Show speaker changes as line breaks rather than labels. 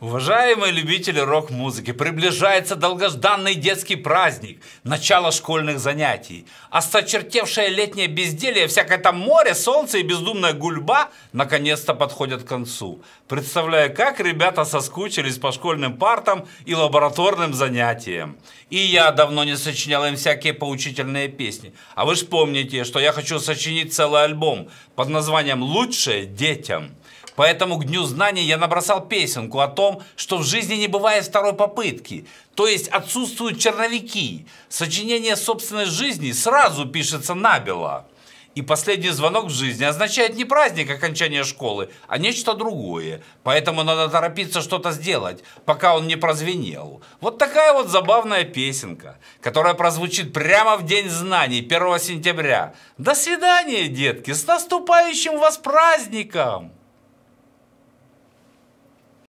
Уважаемые любители рок-музыки, приближается долгожданный детский праздник, начало школьных занятий. а Осточертевшее летнее безделье, всякое там море, солнце и бездумная гульба наконец-то подходят к концу. Представляю, как ребята соскучились по школьным партам и лабораторным занятиям. И я давно не сочинял им всякие поучительные песни. А вы ж помните, что я хочу сочинить целый альбом под названием «Лучшее детям». Поэтому к Дню Знаний я набросал песенку о том, что в жизни не бывает второй попытки. То есть отсутствуют черновики. Сочинение собственной жизни сразу пишется набело. И последний звонок в жизни означает не праздник окончания школы, а нечто другое. Поэтому надо торопиться что-то сделать, пока он не прозвенел. Вот такая вот забавная песенка, которая прозвучит прямо в День знаний, 1 сентября. До свидания, детки, с наступающим вас праздником!